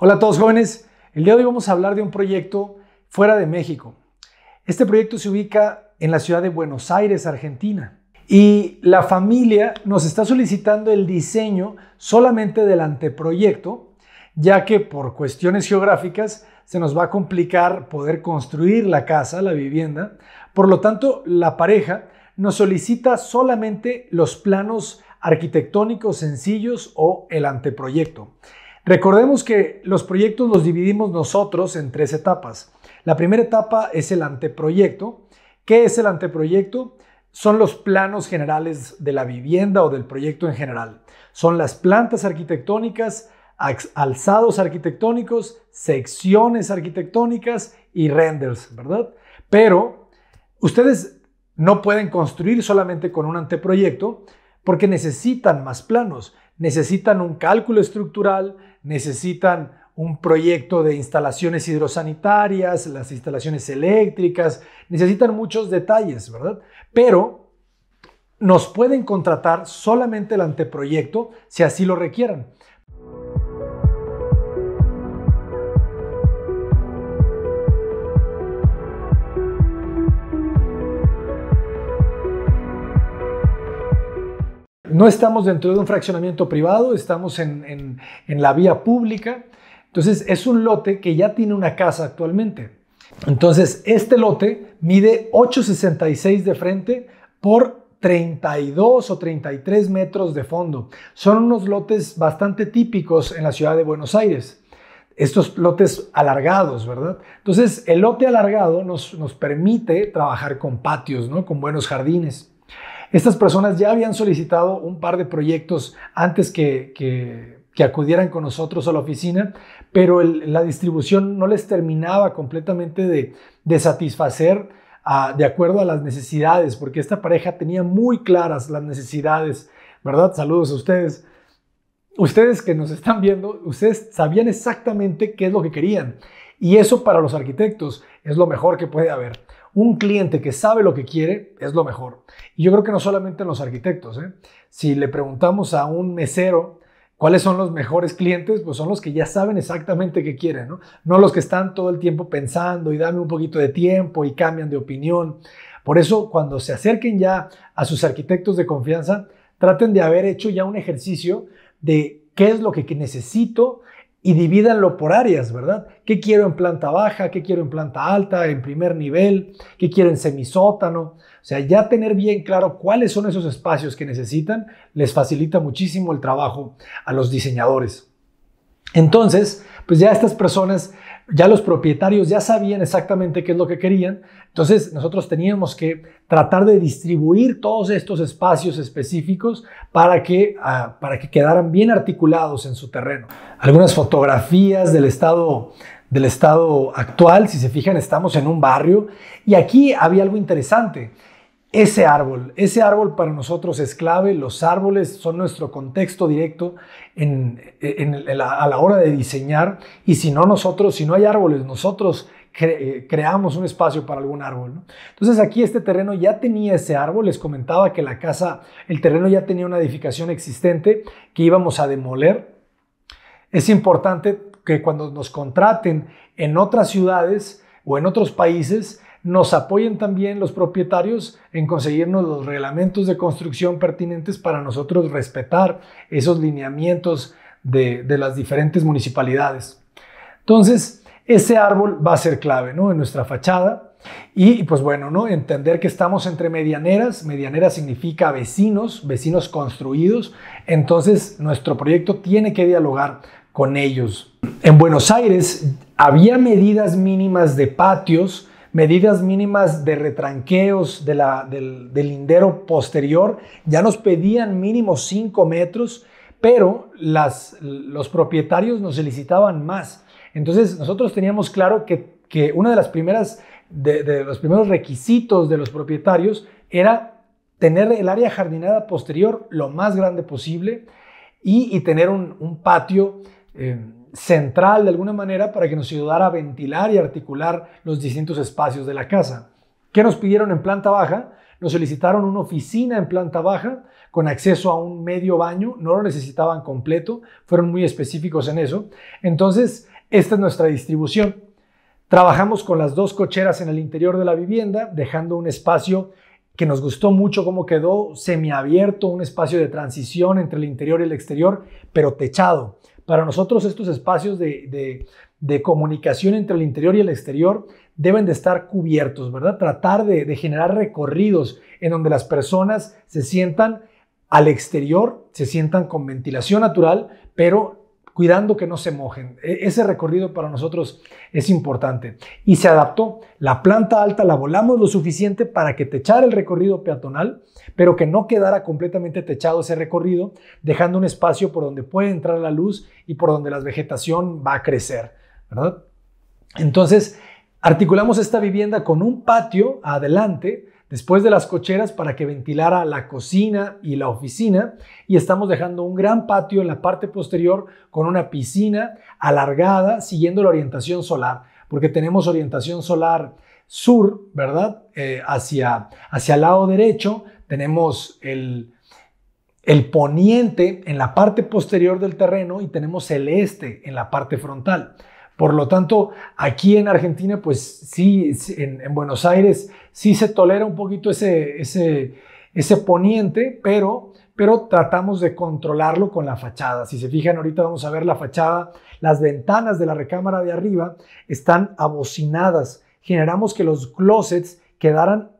Hola a todos jóvenes, el día de hoy vamos a hablar de un proyecto fuera de México. Este proyecto se ubica en la ciudad de Buenos Aires, Argentina, y la familia nos está solicitando el diseño solamente del anteproyecto, ya que por cuestiones geográficas se nos va a complicar poder construir la casa, la vivienda. Por lo tanto, la pareja nos solicita solamente los planos arquitectónicos sencillos o el anteproyecto. Recordemos que los proyectos los dividimos nosotros en tres etapas. La primera etapa es el anteproyecto. ¿Qué es el anteproyecto? Son los planos generales de la vivienda o del proyecto en general. Son las plantas arquitectónicas, alzados arquitectónicos, secciones arquitectónicas y renders, ¿verdad? Pero ustedes no pueden construir solamente con un anteproyecto porque necesitan más planos, necesitan un cálculo estructural, necesitan un proyecto de instalaciones hidrosanitarias, las instalaciones eléctricas, necesitan muchos detalles, ¿verdad? Pero nos pueden contratar solamente el anteproyecto si así lo requieran. no estamos dentro de un fraccionamiento privado, estamos en, la vía pública. Entonces es un lote que ya tiene una casa actualmente. Entonces este lote mide 8,66 de frente por 32 o 33 metros de fondo. Son unos lotes bastante típicos en la ciudad de Buenos Aires. Estos lotes alargados, ¿verdad? Entonces, el lote alargado nos, nos permite trabajar con patios, ¿no? Con buenos jardines. Estas personas ya habían solicitado un par de proyectos antes que, acudieran con nosotros a la oficina, pero la distribución no les terminaba completamente de, satisfacer ah, de acuerdo a las necesidades, porque esta pareja tenía muy claras las necesidades, ¿verdad? Saludos a ustedes. Ustedes que nos están viendo, ustedes sabían exactamente qué es lo que querían. Y eso para los arquitectos es lo mejor que puede haber un cliente que sabe lo que quiere es lo mejor. Y yo creo que no solamente en los arquitectos. ¿eh? Si le preguntamos a un mesero cuáles son los mejores clientes, pues son los que ya saben exactamente qué quieren, ¿no? No los que están todo el tiempo pensando y dame un poquito de tiempo y cambian de opinión. Por eso, cuando se acerquen ya a sus arquitectos de confianza, traten de haber hecho ya un ejercicio de qué es lo que necesito y divídanlo por áreas, ¿verdad? ¿Qué quiero en planta baja? ¿Qué quiero en planta alta? ¿En primer nivel? ¿Qué quiero en semisótano? O sea, ya tener bien claro cuáles son esos espacios que necesitan les facilita muchísimo el trabajo a los diseñadores. Entonces, pues ya estas personas ya los propietarios ya sabían exactamente qué es lo que querían, entonces nosotros teníamos que tratar de distribuir todos estos espacios específicos para que, ah, quedaran bien articulados en su terreno. Algunas fotografías del del estado actual, si se fijan, estamos en un barrio y aquí había algo interesante ese árbol. Ese árbol para nosotros es clave. Los árboles son nuestro contexto directo a la hora de diseñar. Y si no nosotros, si no hay árboles, nosotros eh, creamos un espacio para algún árbol. Entonces aquí este terreno ya tenía ese árbol. Les comentaba que la casa, el terreno ya tenía una edificación existente que íbamos a demoler. Es importante que cuando nos contraten en otras ciudades o en otros países, nos apoyen también los propietarios en conseguirnos los reglamentos de construcción pertinentes para nosotros respetar esos lineamientos de, las diferentes municipalidades. Entonces, ese árbol va a ser clave en nuestra fachada. Y pues bueno, ¿no? entender que estamos entre medianeras. Medianera significa vecinos, vecinos construidos. Entonces nuestro proyecto tiene que dialogar con ellos. En Buenos Aires había medidas mínimas de patios medidas mínimas de retranqueos de la, del, del lindero posterior, ya nos pedían mínimo 5 metros, pero las, los propietarios nos solicitaban más. Entonces nosotros teníamos claro que, que una de las primeras, de, los primeros requisitos de los propietarios era tener el área jardinada posterior lo más grande posible y, tener un, patio eh, central de alguna manera para que nos ayudara a ventilar y articular los distintos espacios de la casa. ¿Qué nos pidieron en planta baja? Nos solicitaron una oficina en planta baja con acceso a un medio baño, no lo necesitaban completo, fueron muy específicos en eso. Entonces, esta es nuestra distribución. Trabajamos con las dos cocheras en el interior de la vivienda, dejando un espacio que nos gustó mucho cómo quedó, semiabierto, un espacio de transición entre el interior y el exterior, pero techado. Para nosotros estos espacios de, comunicación entre el interior y el exterior deben de estar cubiertos, ¿verdad? Tratar de, de generar recorridos en donde las personas se sientan al exterior, se sientan con ventilación natural, pero cuidando que no se mojen. E, ese recorrido para nosotros es importante. Y se adaptó. La planta alta la volamos lo suficiente para que techara el recorrido peatonal, pero que no quedara completamente techado ese recorrido, dejando un espacio por donde puede entrar la luz y por donde la vegetación va a crecer, Entonces, articulamos esta vivienda con un patio adelante después de las cocheras para que ventilara la cocina y la oficina y estamos dejando un gran patio en la parte posterior con una piscina alargada siguiendo la orientación solar, porque tenemos orientación solar sur, ¿verdad? Eh, hacia, hacia el lado derecho tenemos el poniente en la parte posterior del terreno y tenemos el este en la parte frontal. Por lo tanto, aquí en Argentina, pues sí, en, Buenos Aires sí se tolera un poquito ese, ese, ese poniente, pero pero tratamos de controlarlo con la fachada. Si se fijan, ahorita vamos a ver la fachada, las ventanas de la recámara de arriba están abocinadas. Generamos que los closets quedaran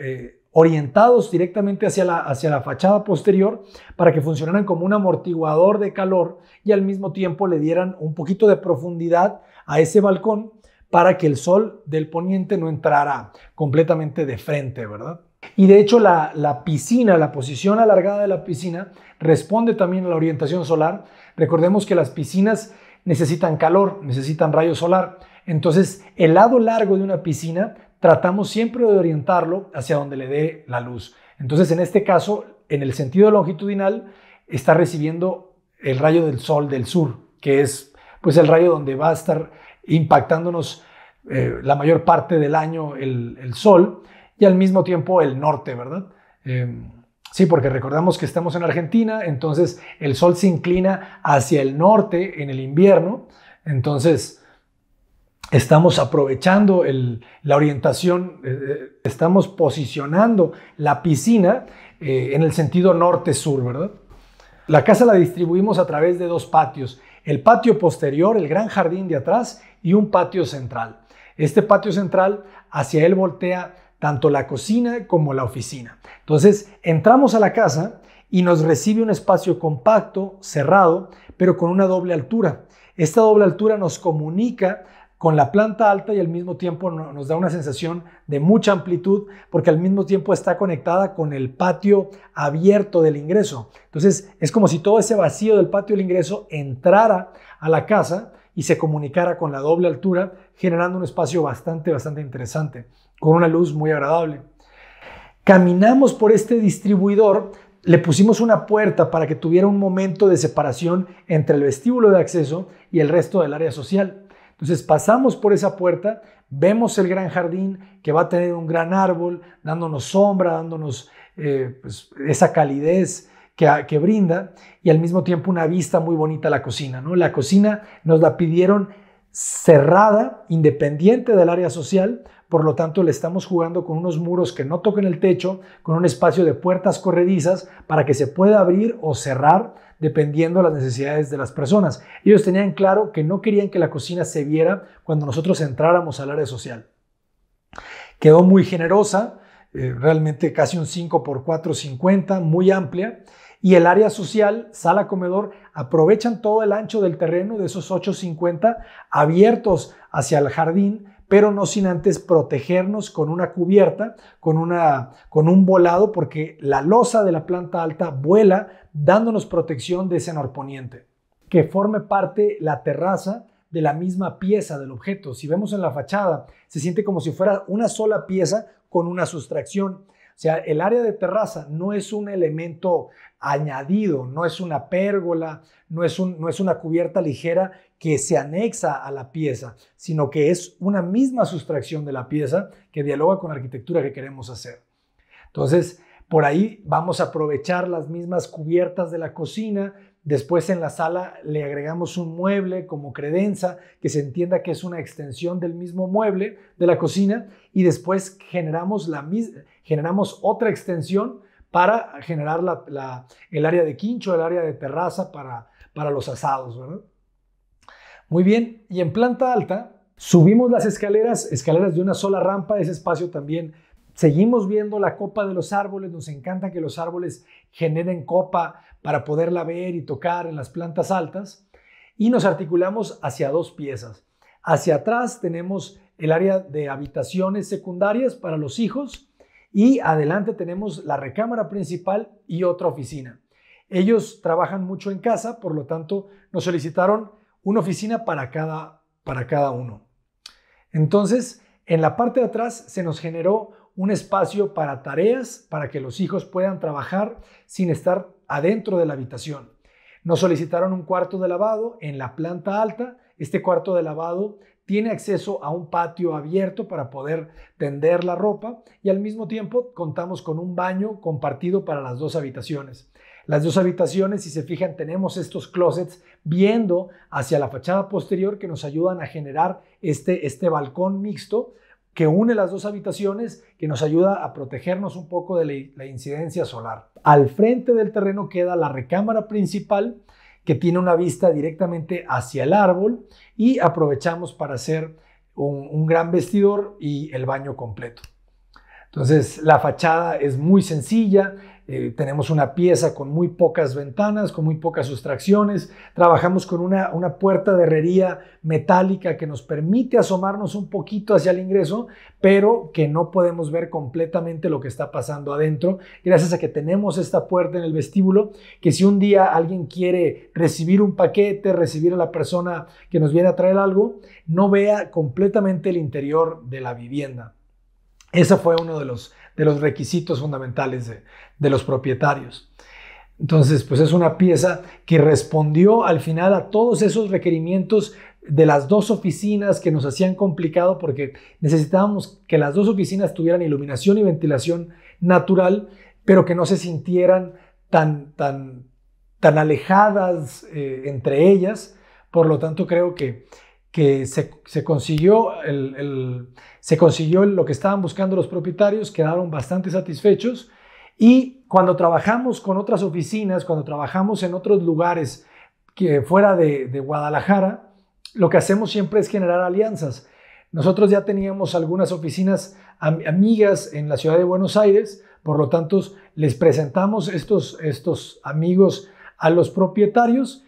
eh, orientados directamente hacia la, hacia la fachada posterior para que funcionaran como un amortiguador de calor y al mismo tiempo le dieran un poquito de profundidad a ese balcón para que el sol del poniente no entrara completamente de frente, ¿verdad? Y de hecho la, la, piscina, la posición alargada de la piscina, responde también a la orientación solar. Recordemos que las piscinas necesitan calor, necesitan rayos solar. Entonces el lado largo de una piscina tratamos siempre de orientarlo hacia donde le dé la luz. Entonces, en este caso, en el sentido longitudinal, está recibiendo el rayo del sol del sur, que es pues el rayo donde va a estar impactándonos eh, la mayor parte del año el, sol y al mismo tiempo el norte, ¿verdad? Em, sí, porque recordamos que estamos en Argentina, entonces el sol se inclina hacia el norte en el invierno, entonces estamos aprovechando la orientación, eh, eh, estamos posicionando la piscina eh, en el sentido norte-sur, ¿verdad? La casa la distribuimos a través de dos patios, el patio posterior, el gran jardín de atrás y un patio central. Este patio central, hacia él voltea tanto la cocina como la oficina. Entonces, entramos a la casa y nos recibe un espacio compacto, cerrado, pero con una doble altura. Esta doble altura nos comunica con la planta alta y al mismo tiempo nos da una sensación de mucha amplitud porque al mismo tiempo está conectada con el patio abierto del ingreso. Entonces es como si todo ese vacío del patio del ingreso entrara a la casa y se comunicara con la doble altura, generando un espacio bastante, bastante interesante, con una luz muy agradable. Caminamos por este distribuidor, le pusimos una puerta para que tuviera un momento de separación entre el vestíbulo de acceso y el resto del área social. Entonces pasamos por esa puerta, vemos el gran jardín que va a tener un gran árbol, dándonos sombra, dándonos eh, pues, esa calidez que, brinda y al mismo tiempo una vista muy bonita a la cocina. ¿no? La cocina nos la pidieron cerrada, independiente del área social, por lo tanto le estamos jugando con unos muros que no toquen el techo, con un espacio de puertas corredizas para que se pueda abrir o cerrar dependiendo de las necesidades de las personas. Ellos tenían claro que no querían que la cocina se viera cuando nosotros entráramos al área social. Quedó muy generosa, eh, realmente casi un 5 por 450, muy amplia. Y el área social, sala comedor, aprovechan todo el ancho del terreno de esos 850 abiertos hacia el jardín pero no sin antes protegernos con una cubierta, con, una, con un volado, porque la losa de la planta alta vuela dándonos protección de ese norponiente. Que forme parte la terraza de la misma pieza del objeto. Si vemos en la fachada, se siente como si fuera una sola pieza con una sustracción. O sea, el área de terraza no es un elemento añadido, no es una pérgola, no es, no es una cubierta ligera que se anexa a la pieza, sino que es una misma sustracción de la pieza que dialoga con la arquitectura que queremos hacer. Entonces, por ahí vamos a aprovechar las mismas cubiertas de la cocina, Después en la sala le agregamos un mueble como credenza, que se entienda que es una extensión del mismo mueble de la cocina. Y después generamos la misma, generamos otra extensión para generar el área de quincho, el área de terraza para, los asados, Muy bien, y en planta alta subimos las escaleras, escaleras de una sola rampa, ese espacio también. Seguimos viendo la copa de los árboles, nos encanta que los árboles generen copa para poderla ver y tocar en las plantas altas. Y nos articulamos hacia dos piezas. Hacia atrás tenemos el área de habitaciones secundarias para los hijos y adelante tenemos la recámara principal y otra oficina. Ellos trabajan mucho en casa, por lo tanto nos solicitaron una oficina para cada, uno. Entonces, en la parte de atrás se nos generó un espacio para tareas, para que los hijos puedan trabajar sin estar adentro de la habitación. Nos solicitaron un cuarto de lavado en la planta alta este cuarto de lavado tiene acceso a un patio abierto para poder tender la ropa y al mismo tiempo contamos con un baño compartido para las dos habitaciones. Las dos habitaciones, si se fijan, tenemos estos closets viendo hacia la fachada posterior que nos ayudan a generar este, este balcón mixto que une las dos habitaciones, que nos ayuda a protegernos un poco de la, la incidencia solar. Al frente del terreno queda la recámara principal que tiene una vista directamente hacia el árbol y aprovechamos para hacer un, gran vestidor y el baño completo. Entonces, la fachada es muy sencilla, eh, tenemos una pieza con muy pocas ventanas, con muy pocas sustracciones. Trabajamos con una, puerta de herrería metálica que nos permite asomarnos un poquito hacia el ingreso, pero que no podemos ver completamente lo que está pasando adentro, gracias a que tenemos esta puerta en el vestíbulo, que si un día alguien quiere recibir un paquete, recibir a la persona que nos viene a traer algo, no vea completamente el interior de la vivienda. Ese fue uno de los, de los requisitos fundamentales de, los propietarios. Entonces, pues es una pieza que respondió al final a todos esos requerimientos de las dos oficinas que nos hacían complicado porque necesitábamos que las dos oficinas tuvieran iluminación y ventilación natural, pero que no se sintieran tan, tan, tan alejadas eh, entre ellas. Por lo tanto, creo que, que se, consiguió, se consiguió lo que estaban buscando los propietarios, quedaron bastante satisfechos y cuando trabajamos con otras oficinas, cuando trabajamos en otros lugares que fuera de, Guadalajara, lo que hacemos siempre es generar alianzas. Nosotros ya teníamos algunas oficinas amigas en la ciudad de Buenos Aires, por lo tanto les presentamos estos, estos amigos a los propietarios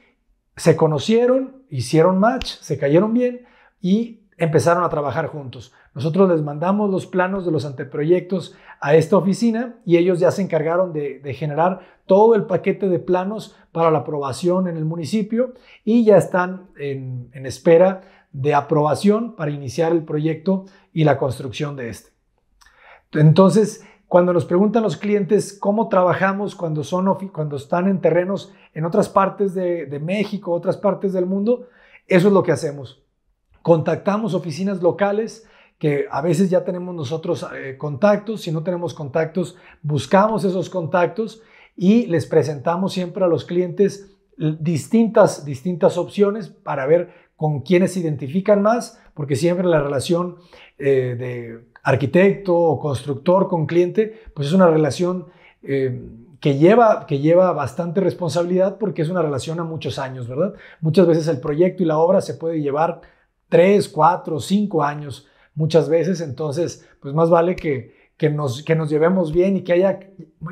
se conocieron, hicieron match, se cayeron bien y empezaron a trabajar juntos. Nosotros les mandamos los planos de los anteproyectos a esta oficina y ellos ya se encargaron de, generar todo el paquete de planos para la aprobación en el municipio y ya están en espera de aprobación para iniciar el proyecto y la construcción de este. Entonces, cuando nos preguntan los clientes cómo trabajamos cuando, son cuando están en terrenos en otras partes de, México, otras partes del mundo, eso es lo que hacemos. Contactamos oficinas locales, que a veces ya tenemos nosotros eh, contactos, si no tenemos contactos, buscamos esos contactos y les presentamos siempre a los clientes distintas, distintas opciones para ver con quiénes se identifican más, porque siempre la relación eh, de arquitecto o constructor con cliente, pues es una relación eh, que, lleva, que lleva bastante responsabilidad porque es una relación a muchos años, ¿verdad? Muchas veces el proyecto y la obra se puede llevar 3, 4, cinco años, muchas veces, entonces, pues más vale que, nos, que nos llevemos bien y que haya,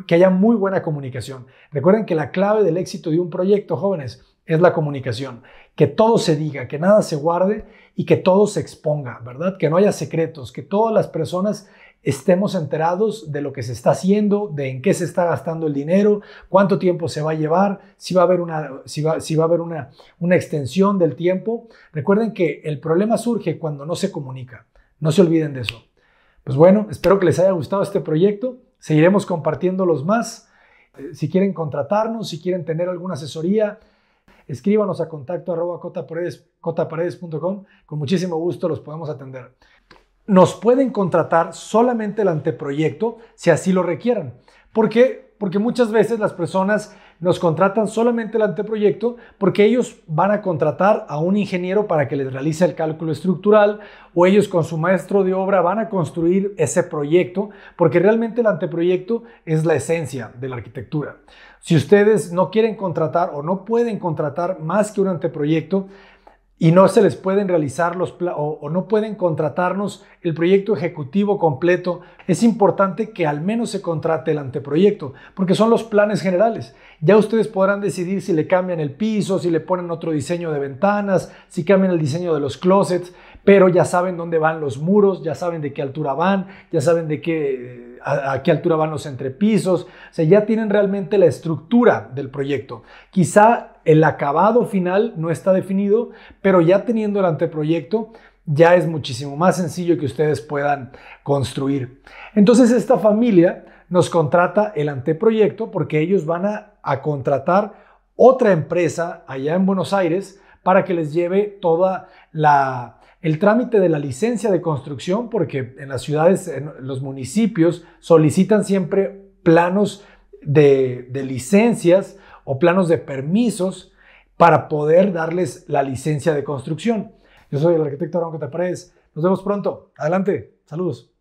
que haya muy buena comunicación. Recuerden que la clave del éxito de un proyecto, jóvenes, es la comunicación. Que todo se diga, que nada se guarde y que todo se exponga, ¿verdad? Que no haya secretos, que todas las personas estemos enterados de lo que se está haciendo, de en qué se está gastando el dinero, cuánto tiempo se va a llevar, si va a haber una, si va, a haber una, extensión del tiempo. Recuerden que el problema surge cuando no se comunica. No se olviden de eso. Pues bueno, espero que les haya gustado este proyecto. Seguiremos compartiéndolos más. Eh, si quieren contratarnos, si quieren tener alguna asesoría, escríbanos a contacto arroba cotaparedes.com, con muchísimo gusto los podemos atender. Nos pueden contratar solamente el anteproyecto si así lo requieran. ¿Por qué? Porque muchas veces las personas nos contratan solamente el anteproyecto porque ellos van a contratar a un ingeniero para que les realice el cálculo estructural o ellos con su maestro de obra van a construir ese proyecto porque realmente el anteproyecto es la esencia de la arquitectura. Si ustedes no quieren contratar o no pueden contratar más que un anteproyecto, y no se les pueden realizar los o, o, no pueden contratarnos el proyecto ejecutivo completo, es importante que al menos se contrate el anteproyecto, porque son los planes generales. Ya ustedes podrán decidir si le cambian el piso, si le ponen otro diseño de ventanas, si cambian el diseño de los closets, pero ya saben dónde van los muros, ya saben de qué altura van, ya saben de qué a, qué altura van los entrepisos, o sea, ya tienen realmente la estructura del proyecto. Quizá el acabado final no está definido, pero ya teniendo el anteproyecto, ya es muchísimo más sencillo que ustedes puedan construir. Entonces esta familia nos contrata el anteproyecto porque ellos van a a contratar otra empresa allá en Buenos Aires para que les lleve toda la el trámite de la licencia de construcción porque en las ciudades en los municipios solicitan siempre planos de, licencias o planos de permisos para poder darles la licencia de construcción. Yo soy el arquitecto te Paredes. Nos vemos pronto. Adelante. Saludos.